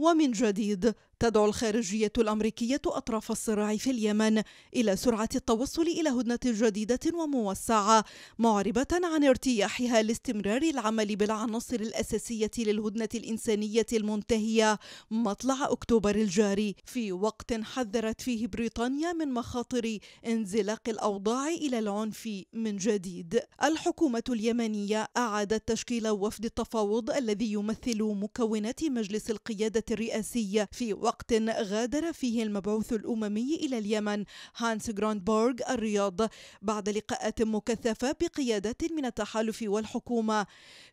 ومن جديد تدعو الخارجية الأمريكية أطراف الصراع في اليمن إلى سرعة التوصل إلى هدنة جديدة وموسعة معربة عن ارتياحها لاستمرار العمل بالعناصر الأساسية للهدنة الإنسانية المنتهية مطلع أكتوبر الجاري في وقت حذرت فيه بريطانيا من مخاطر انزلاق الأوضاع إلى العنف من جديد الحكومة اليمنية أعادت تشكيل وفد التفاوض الذي يمثل مكونات مجلس القيادة الرئاسي في وقت وقت غادر فيه المبعوث الأممي إلى اليمن هانس جروندبورغ الرياض بعد لقاءات مكثفة بقيادات من التحالف والحكومة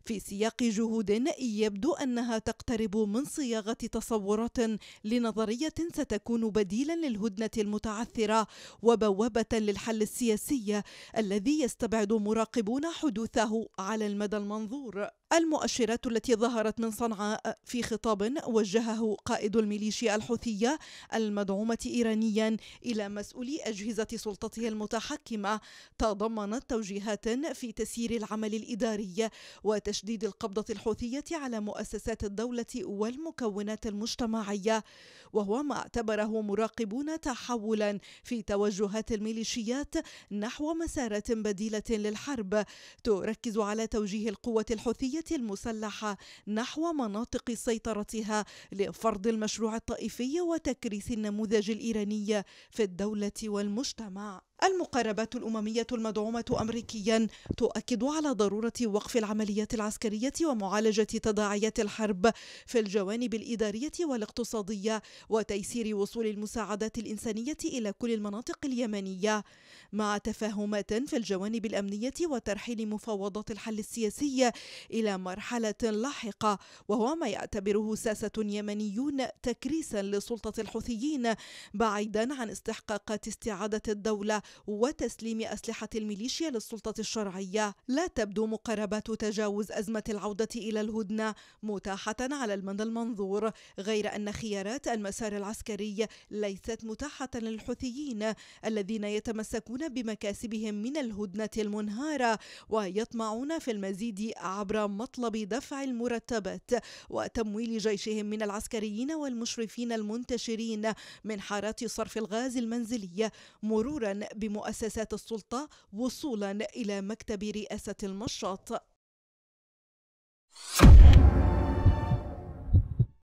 في سياق جهود يبدو أنها تقترب من صياغة تصورات لنظرية ستكون بديلا للهدنة المتعثرة وبوابة للحل السياسي الذي يستبعد مراقبون حدوثه على المدى المنظور المؤشرات التي ظهرت من صنعاء في خطاب وجهه قائد الميليشيا الحوثية المدعومة إيرانيا إلى مسؤولي أجهزة سلطته المتحكمة تضمنت توجيهات في تسيير العمل الإداري وتشديد القبضة الحوثية على مؤسسات الدولة والمكونات المجتمعية وهو ما اعتبره مراقبون تحولا في توجهات الميليشيات نحو مسارات بديلة للحرب تركز على توجيه القوة الحوثية المسلحة نحو مناطق سيطرتها لفرض المشروع الطائفي وتكريس النموذج الإيراني في الدولة والمجتمع المقاربات الأممية المدعومة أمريكيا تؤكد على ضرورة وقف العمليات العسكرية ومعالجة تداعيات الحرب في الجوانب الإدارية والاقتصادية وتيسير وصول المساعدات الإنسانية إلى كل المناطق اليمنية مع تفاهمات في الجوانب الأمنية وترحيل مفاوضات الحل السياسي إلى مرحلة لاحقة وهو ما يعتبره ساسة يمنيون تكريسا لسلطة الحوثيين بعيدا عن استحقاقات استعادة الدولة وتسليم أسلحة الميليشيا للسلطة الشرعية لا تبدو مقاربات تجاوز أزمة العودة إلى الهدنة متاحة على المدى المنظور غير أن خيارات المسار العسكري ليست متاحة للحوثيين الذين يتمسكون بمكاسبهم من الهدنة المنهارة ويطمعون في المزيد عبر مطلب دفع المرتبات وتمويل جيشهم من العسكريين والمشرفين المنتشرين من حارات صرف الغاز المنزلي مرورا بمؤسسات السلطة وصولا إلى مكتب رئاسة المشاط